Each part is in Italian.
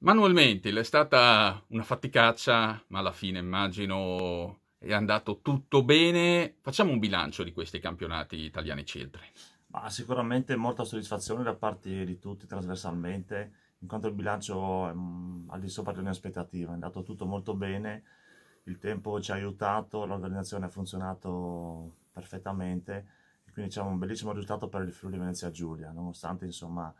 Manualmente, è stata una faticaccia, ma alla fine immagino è andato tutto bene. Facciamo un bilancio di questi campionati italiani centri. Ma sicuramente molta soddisfazione da parte di tutti trasversalmente, in quanto il bilancio è ehm, al di sopra delle mie aspettative, è andato tutto molto bene, il tempo ci ha aiutato, l'organizzazione ha funzionato perfettamente, quindi c'è diciamo, un bellissimo risultato per il Friuli Venezia Giulia, nonostante insomma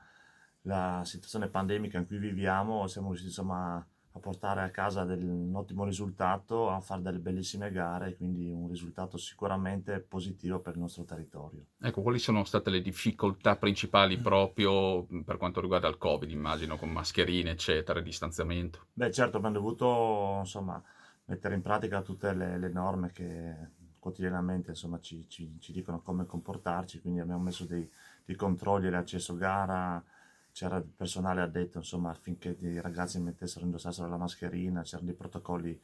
la situazione pandemica in cui viviamo siamo riusciti insomma a portare a casa del, un ottimo risultato, a fare delle bellissime gare, quindi un risultato sicuramente positivo per il nostro territorio. Ecco, quali sono state le difficoltà principali mm. proprio mm, per quanto riguarda il Covid, immagino, con mascherine, eccetera, distanziamento? Beh, certo, abbiamo dovuto, insomma, mettere in pratica tutte le, le norme che quotidianamente insomma, ci, ci, ci, dicono come comportarci, quindi abbiamo messo dei, dei controlli all'accesso gara, c'era il personale addetto insomma, affinché i ragazzi mettessero, indossassero la mascherina, c'erano dei protocolli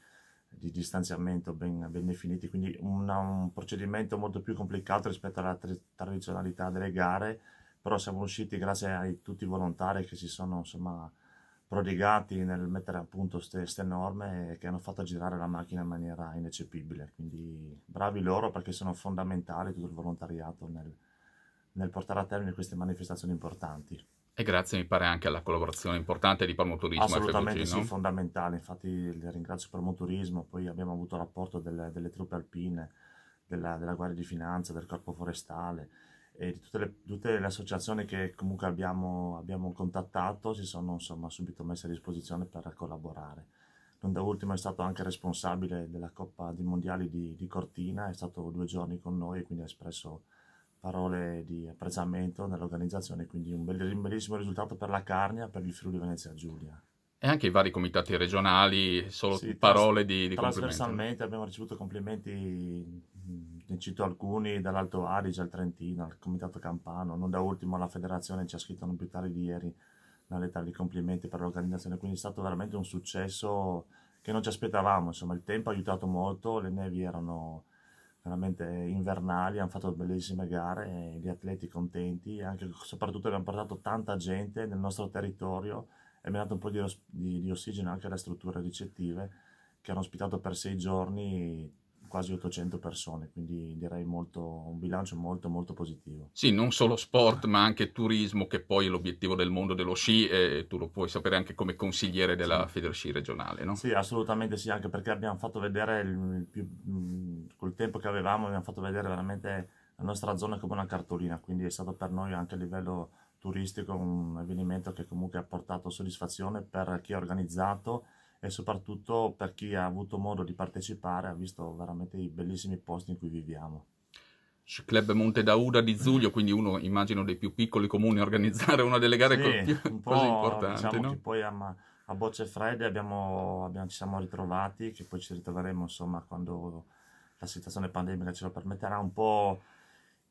di distanziamento ben, ben definiti, quindi una, un procedimento molto più complicato rispetto alla tri- tradizionalità delle gare, però siamo riusciti grazie a tutti i volontari che si sono insomma, prodigati nel mettere a punto queste norme e che hanno fatto girare la macchina in maniera ineccepibile, quindi bravi loro perché sono fondamentali tutto il volontariato nel, nel portare a termine queste manifestazioni importanti. E grazie mi pare anche alla collaborazione importante di Promoturismo Assolutamente sì, fondamentale, infatti le ringrazio per Promoturismo, poi abbiamo avuto l'apporto delle, delle, truppe alpine, della, della, Guardia di Finanza, del Corpo Forestale e di tutte le, tutte le associazioni che comunque abbiamo, abbiamo contattato si sono insomma, subito messe a disposizione per collaborare. Non da ultimo è stato anche responsabile della Coppa dei Mondiali di, di Cortina, è stato due giorni con noi e quindi ha espresso parole di apprezzamento nell'organizzazione, quindi un bellissimo risultato per la Carnia, per il Friuli Venezia Giulia. E anche i vari comitati regionali, solo sì, parole di, di Trasversalmente abbiamo ricevuto complimenti, ne cito alcuni, dall'Alto Adige al Trentino, al Comitato Campano, non da ultimo la Federazione ci ha scritto non più tardi di ieri una lettera di complimenti per l'organizzazione, quindi è stato veramente un successo che non ci aspettavamo, insomma il tempo ha aiutato molto, le nevi erano veramente invernali, hanno fatto bellissime gare, eh, gli atleti contenti, anche soprattutto abbiamo portato tanta gente nel nostro territorio e mi ha dato un po' di, di, di ossigeno anche alle strutture ricettive che hanno ospitato per sei giorni quasi 800 persone, quindi direi molto, un bilancio molto molto positivo. Sì, non solo sport ma anche turismo che poi è l'obiettivo del mondo dello sci e tu lo puoi sapere anche come consigliere della sì. Federsci regionale, no? Sì, assolutamente sì, anche perché abbiamo fatto vedere, il, più, mm, col tempo che avevamo, abbiamo fatto vedere veramente la nostra zona come una cartolina, quindi è stato per noi anche a livello turistico un avvenimento che comunque ha portato soddisfazione per chi ha organizzato e soprattutto per chi ha avuto modo di partecipare ha visto veramente i bellissimi posti in cui viviamo. Club Monte Dauda di Zuglio, quindi uno immagino dei più piccoli comuni a organizzare una delle gare sì, più, così importanti. Diciamo no? poi a, a, bocce fredde abbiamo, abbiamo, ci siamo ritrovati, che poi ci ritroveremo insomma quando la situazione pandemica ce lo permetterà un po'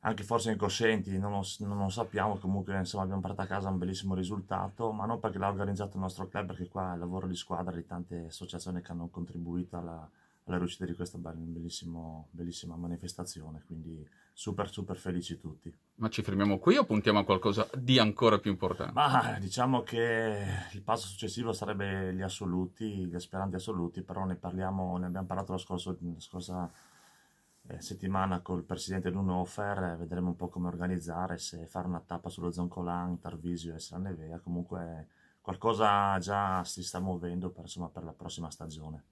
anche forse incoscienti, non lo, non sappiamo, comunque insomma, abbiamo portato a casa un bellissimo risultato, ma non perché l'ha organizzato il nostro club, perché qua è il lavoro di squadra di tante associazioni che hanno contribuito alla, alla riuscita di questa bellissima manifestazione, quindi super super felici tutti. Ma ci fermiamo qui o puntiamo a qualcosa di ancora più importante? Ma diciamo che il passo successivo sarebbe gli assoluti, gli aspiranti assoluti, però ne parliamo, ne abbiamo parlato la scorsa, la scorsa eh, settimana col presidente Dunofer eh, vedremo un po' come organizzare, se fare una tappa sullo Zoncolan, Tarvisio e Sranevea, comunque qualcosa già si sta muovendo per, insomma, per la prossima stagione.